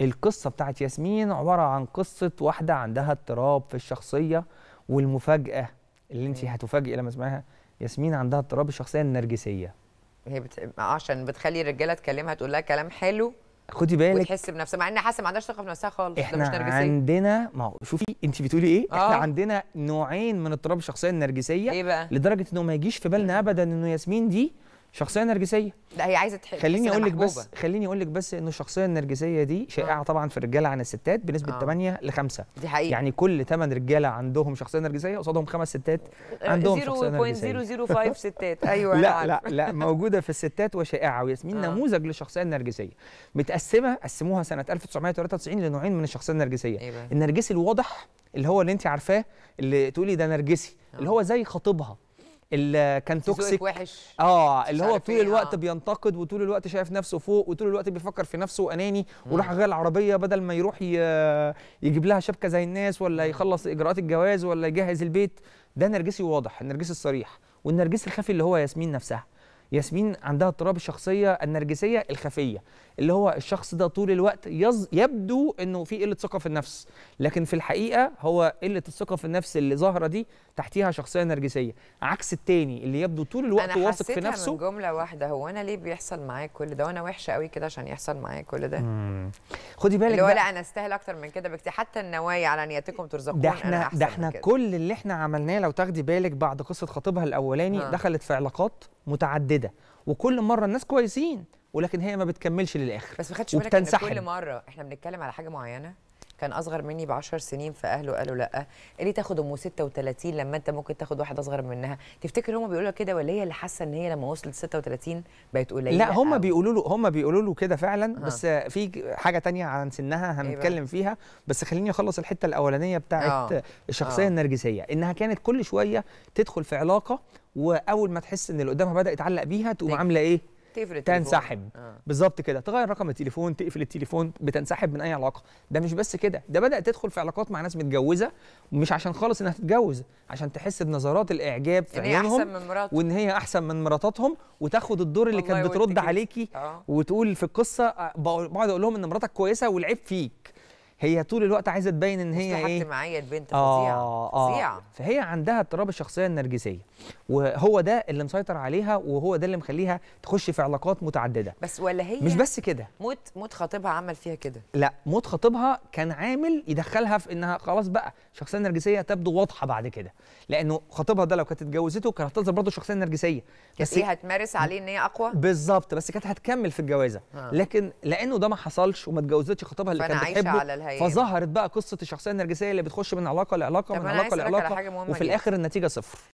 القصة بتاعت ياسمين عبارة عن قصة واحدة عندها اضطراب في الشخصية والمفاجأة اللي انت هتفاجئي لما اسمعها ياسمين عندها اضطراب الشخصية النرجسية هي بت... عشان بتخلي الرجاله تكلمها تقول لها كلام حلو خدي بالك وتحس بنفسها مع ان حاسه ما عندهاش ثقه في نفسها خالص احنا ده مش نرجسيه عندنا ما هو شوفي انت بتقولي ايه آه. احنا عندنا نوعين من اضطراب الشخصيه النرجسيه ايه بقى لدرجه انه ما يجيش في بالنا ابدا انه ياسمين دي شخصيه نرجسيه لا هي عايزه تحب خليني اقول لك بس خليني اقول لك بس ان الشخصيه النرجسيه دي شائعه آه. طبعا في الرجاله عن الستات بنسبه آه. 8 ل 5 دي حقيقة. يعني كل 8 رجاله عندهم شخصيه نرجسيه قصادهم خمس ستات عندهم شخصيه نرجسيه 0.005 ستات ايوه لا لا لا موجوده في الستات وشائعه وياسمين آه. نموذج للشخصيه النرجسيه متقسمه قسموها سنه 1993 لنوعين من الشخصيه النرجسيه أيوة. النرجسي الواضح اللي هو اللي انت عارفاه اللي تقولي ده نرجسي آه. اللي هو زي خطيبها اللي كان توكسيك وحش اه اللي هو طول إيه، الوقت آه. بينتقد وطول الوقت شايف نفسه فوق وطول الوقت بيفكر في نفسه واناني وراح غير العربيه بدل ما يروح يجيب لها شبكه زي الناس ولا يخلص اجراءات الجواز ولا يجهز البيت ده نرجسي واضح النرجسي الصريح والنرجسي الخفي اللي هو ياسمين نفسها ياسمين عندها اضطراب الشخصيه النرجسيه الخفيه اللي هو الشخص ده طول الوقت يز يبدو انه في قله ثقه في النفس لكن في الحقيقه هو قله الثقه في النفس اللي ظاهره دي تحتيها شخصيه نرجسيه عكس التاني اللي يبدو طول الوقت واثق في نفسه انا من جمله واحده هو انا ليه بيحصل معايا كل ده وانا وحشه قوي كده عشان يحصل معايا كل ده خدي بالك اللي هو لا انا استاهل اكتر من كده بكتير حتى النوايا على نيتكم ترزقون ده احنا ده احنا كل اللي احنا عملناه لو تاخدي بالك بعد قصه خطيبها الاولاني دخلت في علاقات متعدده وكل مره الناس كويسين ولكن هي ما بتكملش للاخر بس ما خدتش بالك كل مره احنا بنتكلم على حاجه معينه كان اصغر مني ب 10 سنين فاهله قالوا لا اللي تاخد ام 36 لما انت ممكن تاخد واحد اصغر منها تفتكر هم بيقولوا كده ولا هي اللي حاسه ان هي لما وصلت 36 بقت قليله لا هم بيقولوا له هم بيقولوا له كده فعلا ها. بس في حاجه تانية عن سنها إيه هنتكلم فيها بس خليني اخلص الحته الاولانيه بتاعه آه. الشخصيه أوه. النرجسيه انها كانت كل شويه تدخل في علاقه واول ما تحس ان اللي قدامها بدا يتعلق بيها تقوم عامله ايه تقفل تنسحب آه. بالظبط كده تغير رقم التليفون تقفل التليفون بتنسحب من اي علاقه ده مش بس كده ده بدات تدخل في علاقات مع ناس متجوزه مش عشان خالص انها تتجوز عشان تحس بنظرات الاعجاب في عيونهم وان هي احسن من مراتاتهم وتاخد الدور اللي كانت بترد عليكي آه. وتقول في القصه آه، بقعد اقول لهم ان مراتك كويسه والعيب فيك هي طول الوقت عايزه تبين ان هي ايه معايا البنت آه، فظيعه آه فظيعه فهي عندها اضطراب الشخصيه النرجسيه وهو ده اللي مسيطر عليها وهو ده اللي مخليها تخش في علاقات متعدده بس ولا هي مش بس كده موت موت خطيبها عمل فيها كده لا موت خطيبها كان عامل يدخلها في انها خلاص بقى شخصيه نرجسيه تبدو واضحه بعد كده لانه خطيبها ده لو كانت اتجوزته كانت هتظهر برضه شخصيه نرجسيه بس هي إيه، هتمارس عليه ان هي اقوى بالظبط بس كانت هتكمل في الجوازه آه. لكن لانه ده ما حصلش وما اتجوزتش خطيبها اللي كانت بتحبه هي فظهرت بقى قصه الشخصيه النرجسيه اللي بتخش من علاقه لعلاقه من علاقه لعلاقه وفي الاخر النتيجه صفر